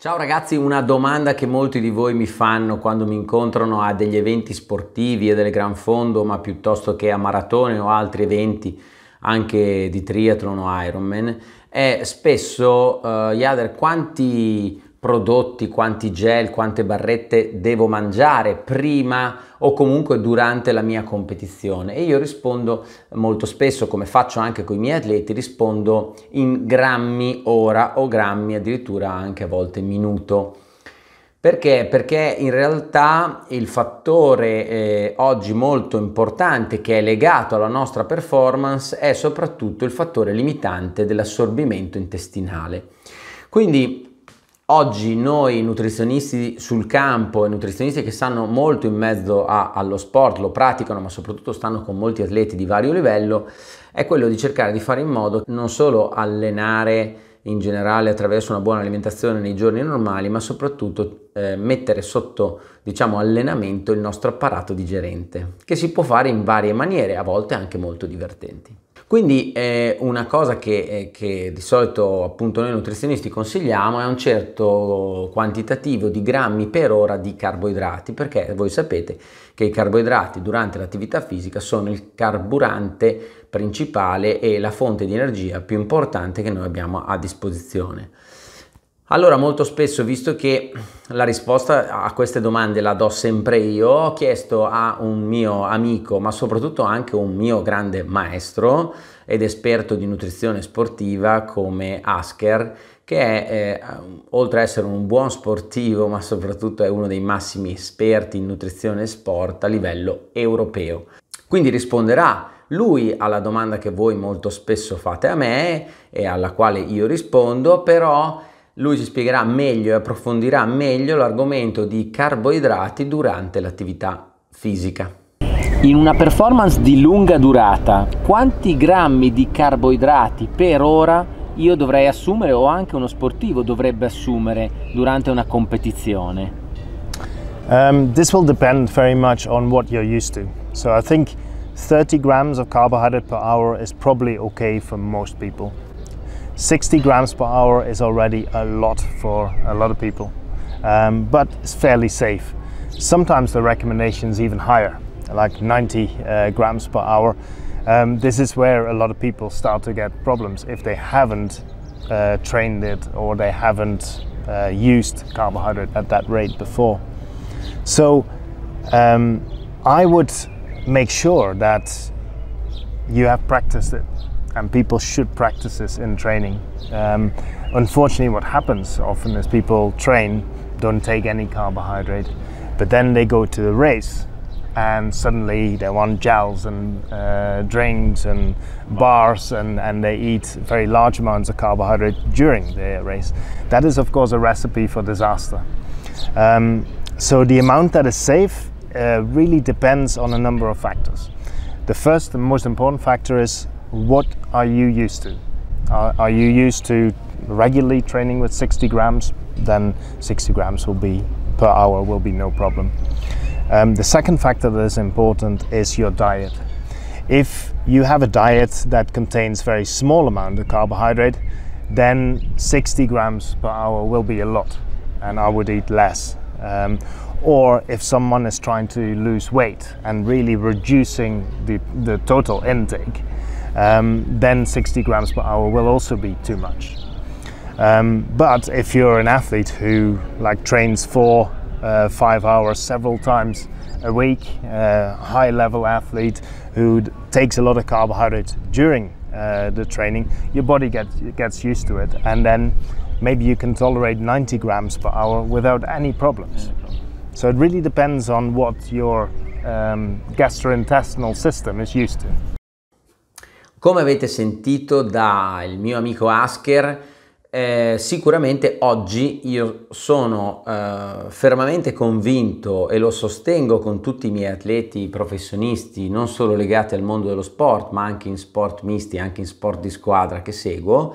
Ciao ragazzi, una domanda che molti di voi mi fanno quando mi incontrano a degli eventi sportivi e delle Gran Fondo, ma piuttosto che a maratone o altri eventi anche di triathlon o Ironman, è spesso, uh, Yader, quanti prodotti, quanti gel, quante barrette devo mangiare prima o comunque durante la mia competizione e io rispondo molto spesso come faccio anche con i miei atleti rispondo in grammi ora o grammi addirittura anche a volte minuto perché? Perché in realtà il fattore eh, oggi molto importante che è legato alla nostra performance è soprattutto il fattore limitante dell'assorbimento intestinale. Quindi Oggi noi nutrizionisti sul campo e nutrizionisti che stanno molto in mezzo a, allo sport, lo praticano, ma soprattutto stanno con molti atleti di vario livello, è quello di cercare di fare in modo non solo allenare in generale attraverso una buona alimentazione nei giorni normali, ma soprattutto eh, mettere sotto diciamo allenamento il nostro apparato digerente, che si può fare in varie maniere, a volte anche molto divertenti. Quindi eh, una cosa che, eh, che, di solito appunto noi nutrizionisti consigliamo è un certo quantitativo di grammi per ora di carboidrati, perché voi sapete che i carboidrati durante l'attività fisica sono il carburante principale e la fonte di energia più importante che noi abbiamo a disposizione. Allora, molto spesso, visto che la risposta a queste domande la do sempre io, ho chiesto a un mio amico, ma soprattutto anche un mio grande maestro ed esperto di nutrizione sportiva come Asker, che è, eh, oltre ad essere un buon sportivo, ma soprattutto è uno dei massimi esperti in nutrizione e sport a livello europeo. Quindi risponderà lui alla domanda che voi molto spesso fate a me e alla quale io rispondo, però lui ci spiegherà meglio e approfondirà meglio l'argomento di carboidrati durante l'attività fisica. In una performance di lunga durata, quanti grammi di carboidrati per ora io dovrei assumere o anche uno sportivo dovrebbe assumere durante una competizione? Um, this will depend very much on what you're used to. So I think 30 grams of carbohydrate per hour is probably okay for most people. 60 grams per hour is already a lot for a lot of people, um, but it's fairly safe. Sometimes the recommendation is even higher, like 90 uh, grams per hour. Um, this is where a lot of people start to get problems if they haven't uh, trained it or they haven't uh, used carbohydrate at that rate before. So um, I would make sure that you have practiced it and people should practice this in training. Um, unfortunately, what happens often is people train, don't take any carbohydrate, but then they go to the race and suddenly they want gels and uh, drinks and bars and, and they eat very large amounts of carbohydrate during the race. That is, of course, a recipe for disaster. Um, so the amount that is safe uh, really depends on a number of factors. The first and most important factor is what are you used to? Uh, are you used to regularly training with 60 grams? Then 60 grams will be per hour will be no problem. Um, the second factor that is important is your diet. If you have a diet that contains very small amount of carbohydrate, then 60 grams per hour will be a lot, and I would eat less. Um, or if someone is trying to lose weight and really reducing the, the total intake, um, then 60 grams per hour will also be too much. Um, but if you're an athlete who like trains for uh, five hours several times a week, uh, high level athlete who takes a lot of carbohydrate during uh, the training, your body gets, gets used to it and then maybe you can tolerate 90 grams per hour without any problems. So it really depends on what your um, gastrointestinal system is used to. Come avete sentito dal mio amico Asker, eh, sicuramente oggi io sono eh, fermamente convinto e lo sostengo con tutti i miei atleti professionisti, non solo legati al mondo dello sport, ma anche in sport misti, anche in sport di squadra che seguo,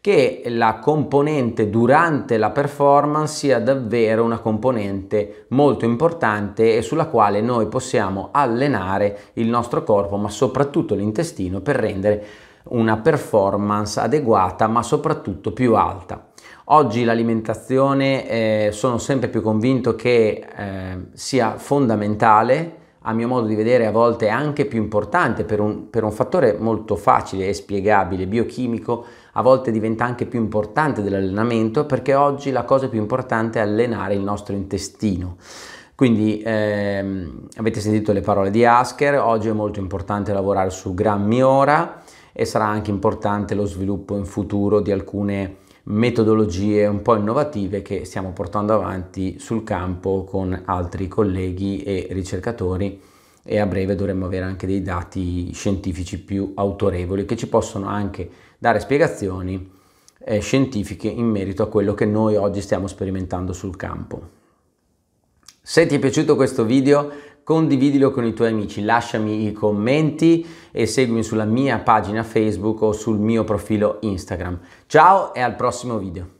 che la componente durante la performance sia davvero una componente molto importante e sulla quale noi possiamo allenare il nostro corpo, ma soprattutto l'intestino, per rendere una performance adeguata, ma soprattutto più alta. Oggi l'alimentazione eh, sono sempre più convinto che eh, sia fondamentale a mio modo di vedere a volte anche più importante per un, per un, fattore molto facile e spiegabile, biochimico, a volte diventa anche più importante dell'allenamento perché oggi la cosa più importante è allenare il nostro intestino. Quindi ehm, avete sentito le parole di Asker, oggi è molto importante lavorare su grammi ora e sarà anche importante lo sviluppo in futuro di alcune metodologie un po' innovative che stiamo portando avanti sul campo con altri colleghi e ricercatori e a breve dovremmo avere anche dei dati scientifici più autorevoli che ci possono anche dare spiegazioni eh, scientifiche in merito a quello che noi oggi stiamo sperimentando sul campo. Se ti è piaciuto questo video condividilo con i tuoi amici, lasciami i commenti e seguimi sulla mia pagina Facebook o sul mio profilo Instagram. Ciao e al prossimo video.